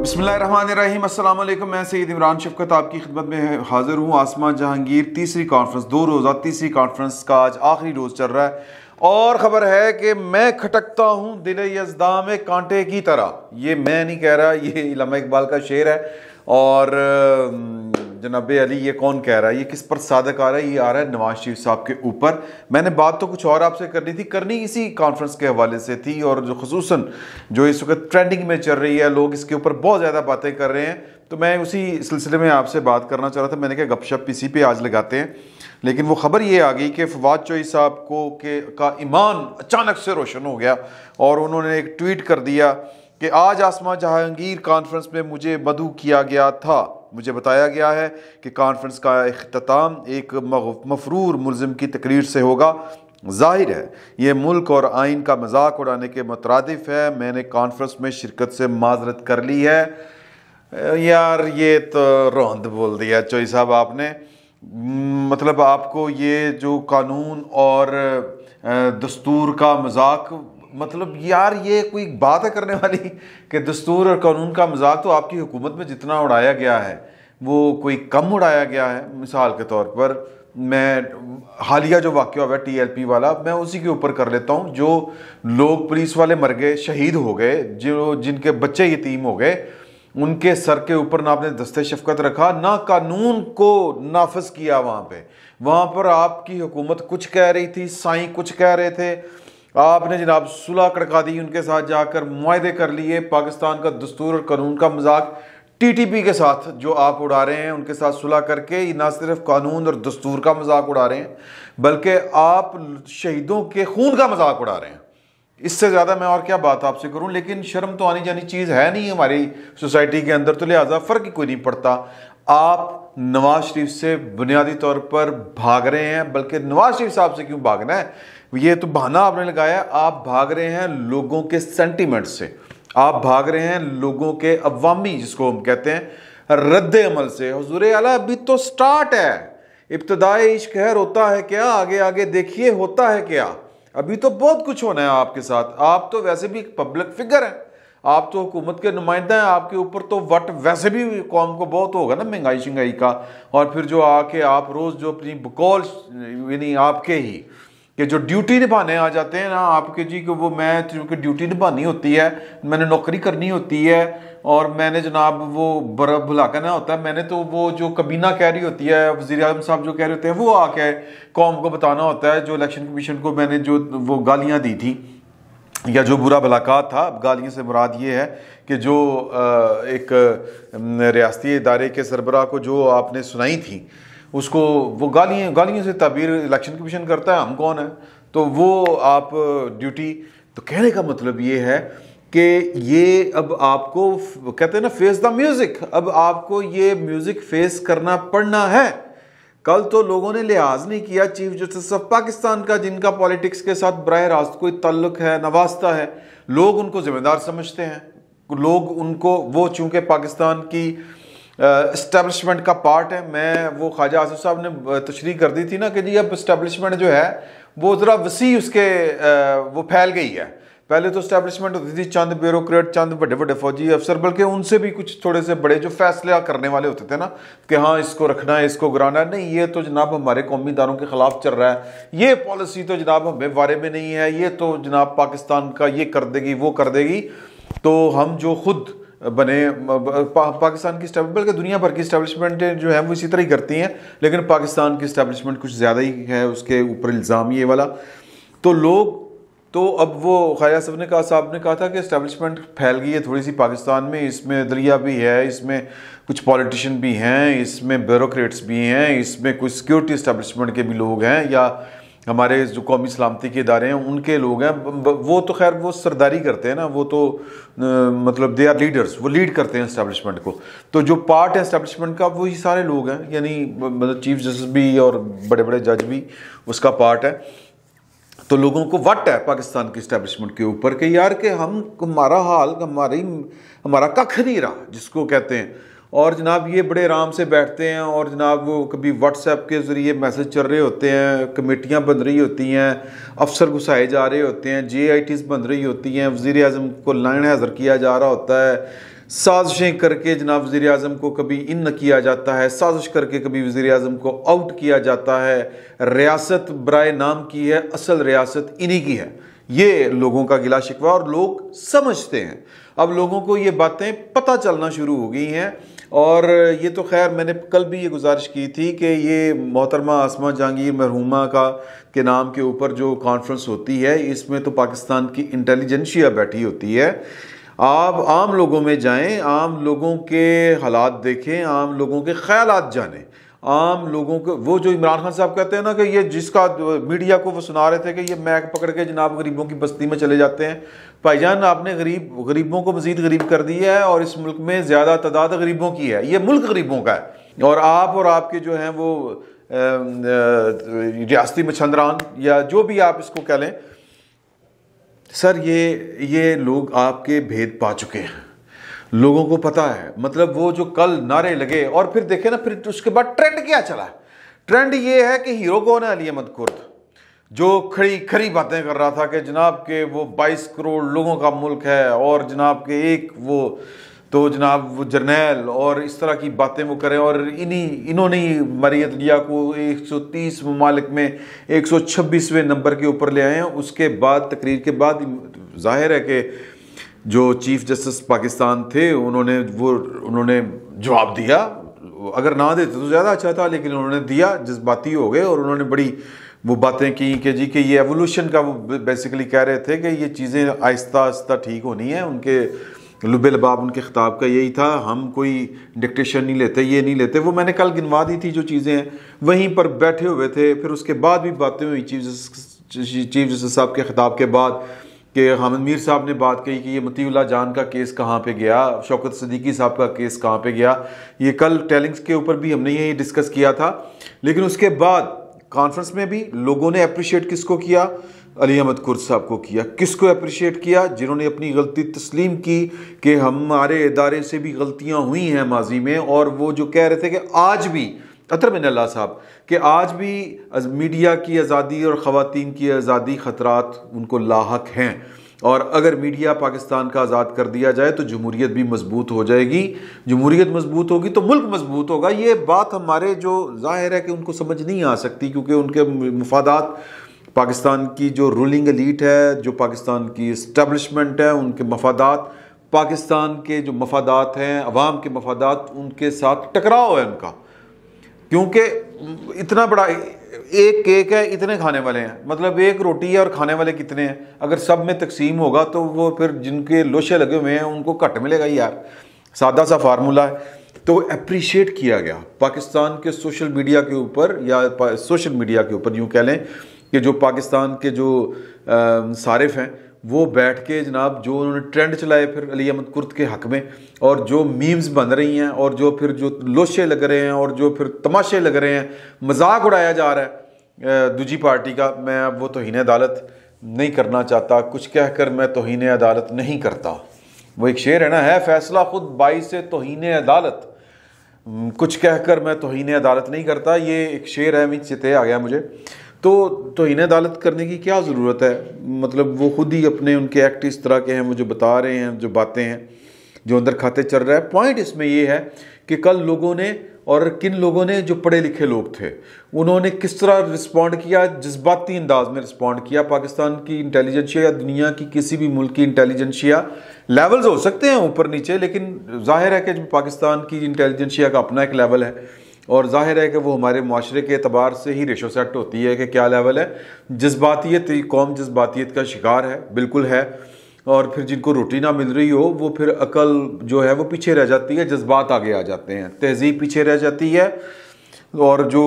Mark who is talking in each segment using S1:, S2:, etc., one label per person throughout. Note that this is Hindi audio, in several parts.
S1: बसमीम मैं सईद इमरान शफकत आपकी खिदमत में हाज़िर हूँ आसमान जहांगीर तीसरी कॉन्फ्रेंस दो रोज़ा तीसरी कॉन्फ्रेंस का आज आखिरी रोज़ चल रहा है और ख़बर है कि मैं खटकता हूँ दिल यजदा में कांटे की तरह ये मैं नहीं कह रहा ये इलामा इकबाल का शेर है और जनाब अली ये कौन कह रहा है ये किस पर सादक आ रहा है ये आ रहा है नवाज शरीफ साहब के ऊपर मैंने बात तो कुछ और आपसे करनी थी करनी इसी कॉन्फ्रेंस के हवाले से थी और जो खसूस जो इस वक्त ट्रेंडिंग में चल रही है लोग इसके ऊपर बहुत ज़्यादा बातें कर रहे हैं तो मैं उसी सिलसिले में आपसे बात करना चाह रहा था मैंने कहा गपशप इसी पर आज लगाते हैं लेकिन वो खबर ये आ गई कि फवाद चोई साहब को के का ईमान अचानक से रोशन हो गया और उन्होंने एक ट्वीट कर दिया कि आज आसमा जहांगीर कॉन्फ्रेंस में मुझे मधु किया गया था मुझे बताया गया है कि कॉन्फ्रेंस का अख्ताम एक मफरूर मुलम की तकरीर से होगा जाहिर है ये मुल्क और आइन का मजाक उड़ाने के मुतरदफ है मैंने कॉन्फ्रेंस में शिरकत से माजरत कर ली है यार ये तो रौंद बोल दिया चोई साहब आपने मतलब आपको ये जो कानून और दस्तूर का मजाक मतलब यार ये कोई बात है करने वाली कि दस्तूर और कानून का मजाक तो आपकी हुकूमत में जितना उड़ाया गया है वो कोई कम उड़ाया गया है मिसाल के तौर पर मैं हालिया जो वाक्य हुआ एल टीएलपी वाला मैं उसी के ऊपर कर लेता हूँ जो लोग पुलिस वाले मर गए शहीद हो गए जो जिनके बच्चे यतीम हो गए उनके सर के ऊपर ना आपने दस्ते शफकत रखा ना कानून को नाफज किया वहाँ पे वहाँ पर आपकी हुकूमत कुछ कह रही थी साई कुछ कह रहे थे आपने जनाब सुलह कड़का दी उनके साथ जाकर मुआदे कर लिए पाकिस्तान का दस्तूर और कानून का मजाक टीटीपी के साथ जो आप उड़ा रहे हैं उनके साथ सुलह करके ना सिर्फ कानून और दस्तूर का मजाक उड़ा रहे हैं बल्कि आप शहीदों के खून का मजाक उड़ा रहे हैं इससे ज़्यादा मैं और क्या बात आपसे करूं लेकिन शर्म तो आनी जानी चीज़ है नहीं हमारी सोसाइटी के अंदर तो लिहाजा फ़र्क ही कोई नहीं पड़ता आप नवाज शरीफ से बुनियादी तौर पर भाग रहे हैं बल्कि नवाज शरीफ साहब से क्यों भागना है ये तो बहाना आपने लगाया आप भाग रहे हैं लोगों के सेंटीमेंट से आप भाग रहे हैं लोगों के अवामी जिसको हम कहते हैं रद्द अमल से हजूर अला अभी तो स्टार्ट है इब्तदाई इश्क है होता है क्या आगे आगे देखिए होता है क्या अभी तो बहुत कुछ होना है आपके साथ आप तो वैसे भी पब्लिक फिगर हैं आप तो हुकूमत के नुमाइंदा हैं आपके ऊपर तो वट वैसे भी कौम को बहुत होगा ना महंगाई शंगाई का और फिर जो आके आप रोज़ जो अपनी बकौल यानी आपके ही कि जो ड्यूटी निभाने आ जाते हैं ना आपके जी कि वो मैं चूँकि ड्यूटी निभानी होती है मैंने नौकरी करनी होती है और मैंने जनाब वो बर भुला करना होता है मैंने तो वो जो कबीना कह रही होती है वजी अजम साहब जो कह रहे होते हैं वो आके कौम को बताना होता है जो इलेक्शन कमीशन को मैंने जो वो गालियाँ दी थी या जो बुरा मुलाकात था अब गालियों से मुराद ये है कि जो एक रियाती इदारे के सरबरा को जो आपने सुनाई थी उसको वो गालियाँ गालियों से ताबीर इलेक्शन कमीशन करता है हम कौन है तो वो आप ड्यूटी तो कहने का मतलब ये है कि ये अब आपको कहते हैं ना फेस द म्यूज़िक अब आपको ये म्यूज़िक फेस करना पड़ना है कल तो लोगों ने लिहाज नहीं किया चीफ जस्टिस ऑफ पाकिस्तान का जिनका पॉलिटिक्स के साथ बरह रास्त कोई तल्लक है नवास्ता है लोग उनको ज़िम्मेदार समझते हैं लोग उनको वो चूँकि पाकिस्तान की इस्टेबलिशमेंट का पार्ट है मैं वो ख्वाजा आसिफ साहब ने तशरी कर दी थी ना कि जी अब इस्टेबलिशमेंट जो है वो ज़रा वसी उसके आ, वो फैल गई है पहले तो इस्टेबलिशमेंट होती थी चंद ब्यूरोक्रेट चंद बड़े बड़े फौजी अफसर बल्कि उनसे भी कुछ थोड़े से बड़े जो फैसला करने वाले होते थे ना कि हाँ इसको रखना है इसको गुराना है नहीं ये तो जनाब हमारे कौमी दारों के ख़िलाफ़ चल रहा है ये पॉलिसी तो जनाब हमें बारे में नहीं है ये तो जनाब पाकिस्तान का ये कर देगी वो कर देगी तो हम जो खुद बने पा, पाकिस्तान की बल्कि दुनिया भर की इस्टेबलिशमेंट जो है वो इसी तरह ही करती हैं लेकिन पाकिस्तान की इस्टेबलिशमेंट कुछ ज़्यादा ही है उसके ऊपर इल्ज़ाम ये वाला तो लोग तो अब वो ख़ाया साहब ने कहा साहब ने कहा था कि इस्टेबलिशमेंट फैल गई है थोड़ी सी पाकिस्तान में इसमें दरिया भी है इसमें कुछ पॉलिटिशन भी हैं इसमें ब्यूरोक्रेट्स भी हैं इसमें कुछ सिक्योरिटी इस्टेबलिशमेंट के भी लोग हैं या हमारे जो कौमी सलामती के इदारे हैं उनके लोग हैं वो तो खैर वो सरदारी करते हैं ना वो तो न, मतलब दे आर लीडर्स वो लीड करते हैं इस्टेबलिशमेंट को तो जो पार्ट है इस्टेबलिशमेंट का वही सारे लोग हैं यानी मतलब चीफ जस्टिस भी और बड़े बड़े जज भी उसका पार्ट है तो लोगों को वट है पाकिस्तान की इस्टेबलिशमेंट के ऊपर कि यार के हम हमारा हाल हमारी हमारा कख नहीं रहा जिसको कहते हैं और जनाब ये बड़े आराम से बैठते हैं और जनाब वो कभी व्हाट्सएप के ज़रिए मैसेज चल रहे होते हैं कमेटियाँ बन रही होती हैं अफसर घुसाए जा रहे होते हैं जे आई टीज़ बन रही होती हैं वज़ी अजम को लाइन हज़र किया जा रहा होता है साजिशें करके जनाब वज़ी अजम को कभी इन किया जाता है साजिश करके कभी वज़ी अजम को आउट किया जाता है रियासत बर नाम की है असल रियासत इन्हीं की है ये लोगों का गिला शिकवा और लोग समझते हैं अब लोगों को ये बातें पता चलना शुरू हो गई हैं और ये तो खैर मैंने कल भी ये गुजारिश की थी कि ये मोहतरमा आसमा जहांगीर मरहुमा का के नाम के ऊपर जो कॉन्फ्रेंस होती है इसमें तो पाकिस्तान की इंटेलिजेंशिया बैठी होती है आप आम लोगों में जाएं आम लोगों के हालात देखें आम लोगों के ख्याल जानें आम लोगों को वो जो इमरान खान साहब कहते हैं ना कि ये जिसका मीडिया को वो सुना रहे थे कि ये मैक पकड़ के जनाब गरीबों की बस्ती में चले जाते हैं भाईजान आपने गरीब गरीबों को मजीद गरीब कर दिया है और इस मुल्क में ज़्यादा तादाद गरीबों की है ये मुल्क गरीबों का है और आप और आपके जो हैं वो रियाती मच्छंदरान या जो भी आप इसको कह लें सर ये ये लोग आपके भेद पा चुके हैं लोगों को पता है मतलब वो जो कल नारे लगे और फिर देखे ना फिर उसके बाद ट्रेंड क्या चला ट्रेंड ये है कि हीरो कौन है अली अहमद कुर्द जो खड़ी खड़ी बातें कर रहा था कि जनाब के वो 22 करोड़ लोगों का मुल्क है और जनाब के एक वो तो जनाब वो जर्नैल और इस तरह की बातें वो करें और इन्हीं इन्होंने ही मरीत लिया को 130 ममालिक में 126वें नंबर के ऊपर ले आए हैं उसके बाद तकरीर के बाद जाहिर है कि जो चीफ जस्टिस पाकिस्तान थे उन्होंने वो उन्होंने जवाब दिया अगर ना देते तो ज़्यादा अच्छा था लेकिन उन्होंने दिया जज्बाती हो गए और उन्होंने बड़ी वो बातें की कि जी कि ये एवोल्यूशन का वो बेसिकली कह रहे थे कि ये चीज़ें आहिस्ता आहिस्ता ठीक होनी है उनके लुबे लबाब उनके ख़िताब का यही था हम कोई डिक्टेशन नहीं लेते ये नहीं लेते वो मैंने कल गिनवा दी थी जो चीज़ें हैं वहीं पर बैठे हुए थे फिर उसके बाद भी बातें हुई चीफ जस्टिस चीफ जस्टिस साहब के ख़िताब के बाद कि हामिद मीर साहब ने बात कही कि ये मतीउल्ला जान का केस कहाँ पे गया शौकत सदीकी साहब का केस कहाँ पे गया ये कल टेलिंग्स के ऊपर भी हमने यही डिस्कस किया था लेकिन उसके बाद कॉन्फ्रेंस में भी लोगों ने अप्रिशिएट किसको किया अली अहमद कुर साहब को किया किसको अप्रिशिएट किया जिन्होंने अपनी गलती तस्लीम की कि हमारे इदारे से भी गलतियाँ हुई हैं माजी में और वो जो कह रहे थे कि आज भी अतर बिन अल्लाह साहब कि आज भी मीडिया की आज़ादी और ख़वान की आज़ादी ख़तरात उनको लाक हैं और अगर मीडिया पाकिस्तान का आज़ाद कर दिया जाए तो जमहूरीत भी मजबूत हो जाएगी जमहूरीत मजबूत होगी तो मुल्क मजबूत होगा ये बात हमारे जो जाहिर है कि उनको समझ नहीं आ सकती क्योंकि उनके मफादात पाकिस्तान की जो रूलिंग एलीट है जो पाकिस्तान की इस्टबलिशमेंट है उनके मफादात पाकिस्तान के जो मफादात हैं अवाम के मफादात उनके साथ टकराव है उनका क्योंकि इतना बड़ा एक केक है इतने खाने वाले हैं मतलब एक रोटी है और खाने वाले कितने हैं अगर सब में तकसीम होगा तो वो फिर जिनके लोशे लगे हुए हैं उनको घट मिलेगा यार सादा सा फार्मूला है तो अप्रिशिएट किया गया पाकिस्तान के सोशल मीडिया के ऊपर या सोशल मीडिया के ऊपर यूँ कह लें कि जो पाकिस्तान के जो सारिफ हैं वो बैठ के जनाब जो उन्होंने ट्रेंड चलाए फिर अली अहमद कुर्त के हक में और जो मीम्स बन रही हैं और जो फिर जो लोशे लग रहे हैं और जो फिर तमाशे लग रहे हैं मजाक उड़ाया जा रहा है दूजी पार्टी का मैं अब वो तोहन अदालत नहीं करना चाहता कुछ कह कर मैं तोहन अदालत नहीं करता वो एक शेर है ना है फैसला ख़ुद बाईस तोहन अदालत कुछ कह कर मैं तोहन अदालत नहीं करता ये एक शेर है मीच चिते आ गया मुझे तो तो इन्हें अदालत करने की क्या ज़रूरत है मतलब वो खुद ही अपने उनके एक्ट इस तरह के हैं वो जो बता रहे हैं जो बातें हैं जो अंदर खाते चल रहा है पॉइंट इसमें ये है कि कल लोगों ने और किन लोगों ने जो पढ़े लिखे लोग थे उन्होंने किस तरह रिस्पॉन्ड किया जज्बाती अंदाज में रिस्पॉन्ड किया पाकिस्तान की इंटेलिजेंशिया या दुनिया की किसी भी मुल्क की इंटेलिजेंशिया लेवल्स हो सकते हैं ऊपर नीचे लेकिन जाहिर है कि पाकिस्तान की इंटेलिजेंशिया का अपना एक लेवल है और जाहिर है कि वो हमारे माशरे के अतबार से ही रेशो सेट होती है कि क्या लेवल है जज्बातीत कौम जज्बातीत का शिकार है बिल्कुल है और फिर जिनको रोटी ना मिल रही हो वो फिर अकल जो है वो पीछे रह जाती है जज्बात आगे आ जाते हैं तहजीब पीछे रह जाती है और जो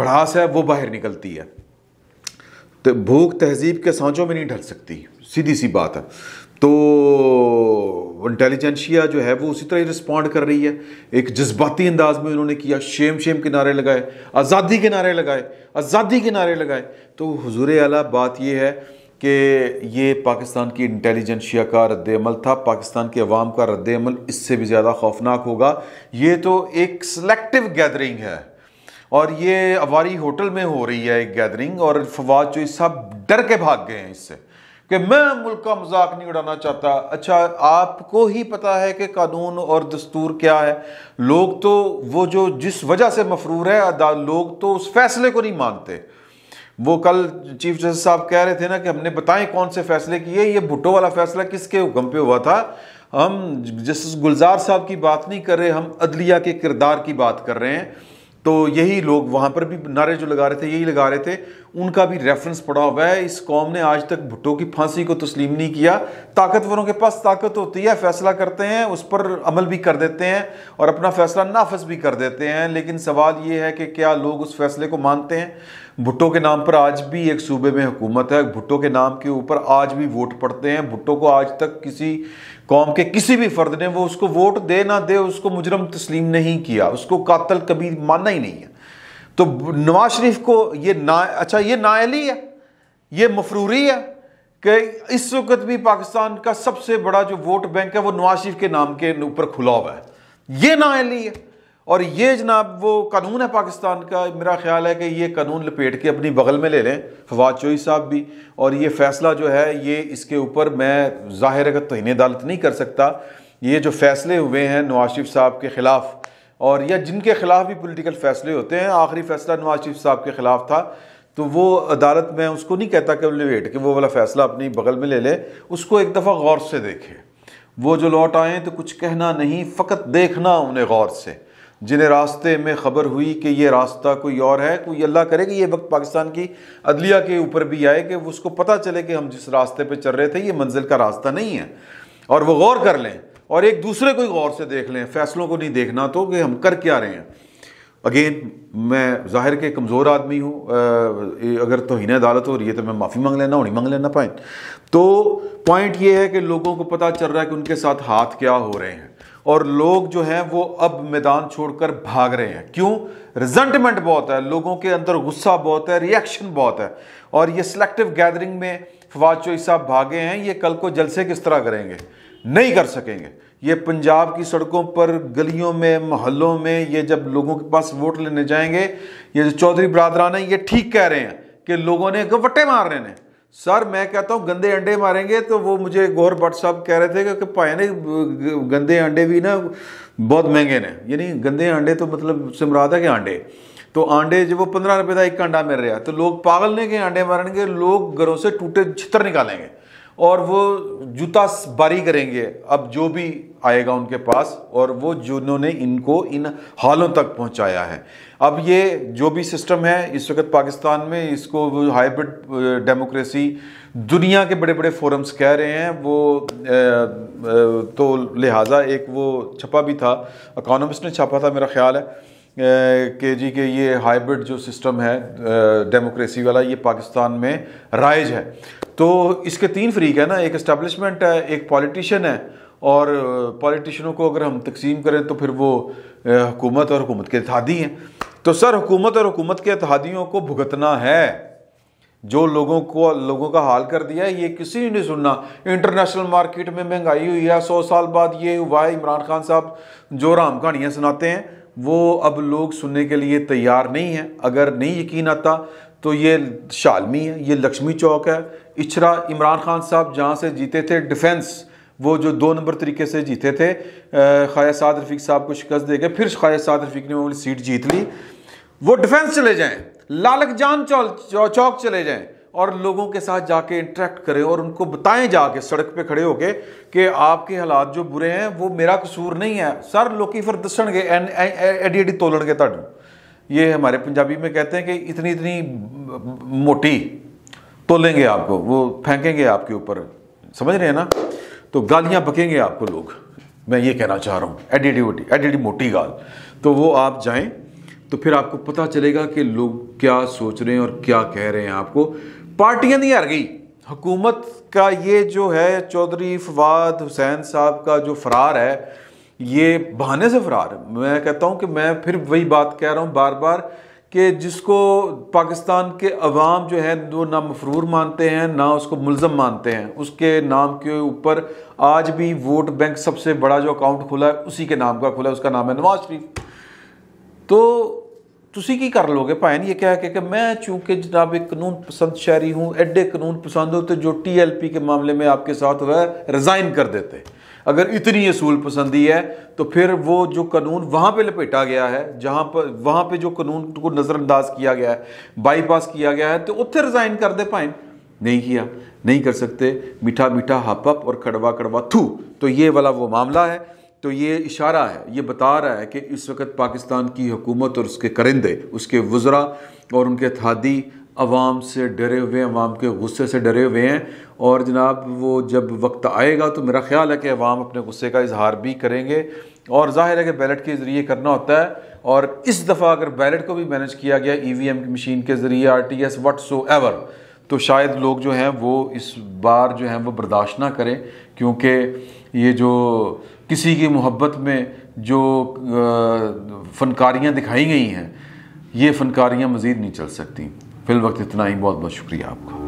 S1: भड़ास है वो बाहर निकलती है तो भूख तहजीब के सांचों में नहीं ढल सकती सीधी सी बात है तो इंटेलिजेंशिया जो है वो उसी तरह ही रिस्पॉन्ड कर रही है एक जज्बाती अंदाज में उन्होंने किया शेम शेम के नारे लगाए आज़ादी के नारे लगाए आज़ादी के नारे लगाए तो हजूर अला बात यह है कि ये पाकिस्तान की इंटेलिजेंशिया का रद्दमल था पाकिस्तान के अवाम का रद्द इससे भी ज़्यादा खौफनाक होगा ये तो एक सेलेक्टिव गैदरिंग है और ये अवारी होटल में हो रही है एक गैदरिंग और फवाद जो सब डर के भाग गए हैं इससे कि मैं मुल्क का मजाक नहीं उड़ाना चाहता अच्छा आपको ही पता है कि कानून और दस्तूर क्या है लोग तो वो जो जिस वजह से मफरूर है लोग तो उस फैसले को नहीं मानते वो कल चीफ जस्टिस साहब कह रहे थे ना कि हमने बताएं कौन से फैसले किए ये भुट्टो वाला फैसला किसके हुक्म पे हुआ था हम जस्टिस गुलजार साहब की बात नहीं कर रहे हम अदलिया के किरदार की बात कर रहे हैं तो यही लोग वहाँ पर भी नारे जो लगा रहे थे यही लगा रहे थे उनका भी रेफरेंस पड़ा हुआ है इस कौम ने आज तक भुट्टो की फांसी को तस्लीम नहीं किया ताकतवरों के पास ताकत होती है फैसला करते हैं उस पर अमल भी कर देते हैं और अपना फैसला नाफज भी कर देते हैं लेकिन सवाल ये है कि क्या लोग उस फैसले को मानते हैं भुट्टो के नाम पर आज भी एक सूबे में हुकूमत है भुट्टो के नाम के ऊपर आज भी वोट पड़ते हैं भुट्टो को आज तक किसी कौम के किसी भी फर्द ने वो उसको वोट दे ना दे उसको मुजरम तस्लीम नहीं किया उसको कातल कभी माना ही नहीं है तो नवाज शरीफ को ये ना अच्छा ये नायली है ये मफरूरी है कि इस वक्त भी पाकिस्तान का सबसे बड़ा जो वोट बैंक है वो नवाज शरीफ के नाम के ऊपर खुला हुआ है ये नायली है और ये जनाब वो कानून है पाकिस्तान का मेरा ख्याल है कि ये कानून लपेट के अपनी बगल में ले लें फवाद चोई साहब भी और ये फैसला जो है ये इसके ऊपर मैं ज़ाहिर तो इन्हें अदालत नहीं कर सकता ये जो फैसले हुए हैं नवाज शरीफ साहब के ख़िलाफ़ और या जिनके ख़िलाफ़ भी पोलिटिकल फैसले होते हैं आखिरी फैसला नवाज शरीफ साहब के ख़िलाफ़ था तो वो अदालत में उसको नहीं कहता कि वेट कि वो वाला फ़ैसला अपनी बगल में ले ले उसको एक दफ़ा गौर से देखे वो जो लौट आए तो कुछ कहना नहीं फ़कत देखना उन्हें गौर से जिन्हें रास्ते में ख़बर हुई कि ये रास्ता कोई और है कोई अल्लाह करे कि ये वक्त पाकिस्तान की अदलिया के ऊपर भी आए कि उसको पता चले कि हम जिस रास्ते पर चल रहे थे ये मंजिल का रास्ता नहीं है और वह गौर कर लें और एक दूसरे को गौर से देख लें फैसलों को नहीं देखना तो कि हम कर क्या रहे हैं अगेन मैं ज़ाहिर के कमज़ोर आदमी हूँ अगर तो तोहन अदालत हो रही है तो मैं माफ़ी मांग लेना और नहीं मांग लेना पाए तो पॉइंट ये है कि लोगों को पता चल रहा है कि उनके साथ हाथ क्या हो रहे हैं और लोग जो हैं वो अब मैदान छोड़कर भाग रहे हैं क्यों रिजेंटमेंट बहुत है लोगों के अंदर गुस्सा बहुत है रिएक्शन बहुत है और ये सिलेक्टिव गैदरिंग में फवाद चोई साहब भागे हैं ये कल को जलसे किस तरह करेंगे नहीं कर सकेंगे ये पंजाब की सड़कों पर गलियों में मोहल्लों में ये जब लोगों के पास वोट लेने जाएंगे ये जो चौधरी बरादरान है ये ठीक कह रहे हैं कि लोगों ने गवटे मार रहे हैं सर मैं कहता हूँ गंदे अंडे मारेंगे तो वो मुझे गौर भट्ट साहब कह रहे थे कि भाई ने गंदे अंडे भी ना बहुत महंगे ने यानी गंदे अंडे तो मतलब सिमराद है कि अंडे तो अंडे जो वो पंद्रह रुपये का एक अंडा मिल रहा है तो लोग पागल ने के अंडे मारेंगे लोग घरों से टूटे छितर निकालेंगे और वो जूता बारी करेंगे अब जो भी आएगा उनके पास और वो जिन्होंने इनको इन हालों तक पहुंचाया है अब ये जो भी सिस्टम है इस वक्त पाकिस्तान में इसको हाइब्रिड डेमोक्रेसी दुनिया के बड़े बड़े फोरम्स कह रहे हैं वो तो लिहाजा एक वो छपा भी था अकानमिस्ट ने छापा था मेरा ख्याल है कि जी के ये हाइब्रिड जो सिस्टम है डेमोक्रेसी वाला ये पाकिस्तान में राइज है तो इसके तीन फरीक है ना एक इस्टबलिशमेंट है एक पॉलिटिशन है और पॉलिटिशनों को अगर हम तकसीम करें तो फिर वो हुकूमत और हुकूमत के इतिहादी हैं तो सर हुकूमत और हुकूमत के इतिहादियों को भुगतना है जो लोगों को लोगों का हाल कर दिया है ये किसी ने नहीं सुनना इंटरनेशनल मार्केट में महंगाई हुई है सौ साल बाद ये हुआ है इमरान खान साहब जो राम कहानियाँ सुनाते हैं वो अब लोग सुनने के लिए तैयार नहीं हैं अगर नहीं यकीन आता तो ये शालमी है ये लक्ष्मी चौक है इचरा इमरान खान साहब जहाँ से जीते थे डिफेंस वो जो दो नंबर तरीके से जीते थे खाया साद रफीक साहब को शिकस्त दे गए फिर खाया साद रफीक ने वो सीट जीत ली वो डिफेंस चले जाएँ लालक जान चौक चले जाएँ और लोगों के साथ जाके इंटरेक्ट करें और उनको बताएं जाके सड़क पे खड़े होके कि आपके हालात जो बुरे हैं वो मेरा कसूर नहीं है सर लोग फिर दसन गए एडी एडी तोलणगे तुम ये हमारे पंजाबी में कहते हैं कि इतनी इतनी मोटी तोलेंगे आपको वो फेंकेंगे आपके ऊपर समझ रहे हैं ना तो गालियाँ बकेंगे आपको लोग मैं ये कहना चाह रहा हूँ एडी एडी एडी मोटी गाल तो वो आप जाएं तो फिर आपको पता चलेगा कि लोग क्या सोच रहे हैं और क्या कह रहे हैं आपको पार्टियां नहीं हार गई हुकूमत का ये जो है चौधरी फवाद हुसैन साहब का जो फरार है ये बहाने से फरार मैं कहता हूँ कि मैं फिर वही बात कह रहा हूँ बार बार कि जिसको पाकिस्तान के अवाम जो है वो ना मफरूर मानते हैं ना उसको मुलजम मानते हैं उसके नाम के ऊपर आज भी वोट बैंक सबसे बड़ा जो अकाउंट खुला है उसी के नाम का खुला है उसका नाम है नवाज शरीफ तो तुम की कर लोगे ਭਾਵੇਂ ये कह के मैं चूंकि जनाब एक कानून पसंद शहरी हूँ एडे कानून पसंद हो तो जो टी एल पी के मामले में आपके साथ हुआ है रिज़ाइन कर देते अगर इतनी असूल पसंदी है तो फिर वो जो कानून वहाँ पे लपेटा गया है जहाँ पर वहाँ पे जो कानून को नज़रअंदाज किया गया है बाईपास किया गया है तो उत्थे रिज़ाइन कर दे भाएं नहीं किया नहीं कर सकते मीठा मीठा हपअप और कड़वा कड़वा थू तो ये वाला वो मामला है तो ये इशारा है ये बता रहा है कि इस वक्त पाकिस्तान की हुकूमत और उसके करिंदे उसके वज़रा और उनके थादी अवाम से डरे हुए हैं अवाम के गुस्से से डरे हुए हैं और जनाब वो जब वक्त आएगा तो मेरा ख्याल है कि अवाम अपने गुस्से का इजहार भी करेंगे और जाहिर है कि बैलेट के ज़रिए करना होता है और इस दफ़ा अगर बैलेट को भी मैनेज किया गया ई वी एम की मशीन के ज़रिए R T S whatsoever तो शायद लोग जो हैं वो इस बार जो हैं वो बर्दाश्त ना करें क्योंकि ये जो किसी की मोहब्बत में जो फ़नकारियाँ दिखाई गई हैं ये फ़नकारियाँ मज़ीद नहीं चल सकती फिल वक्त इतना ही बहुत बहुत शुक्रिया आपका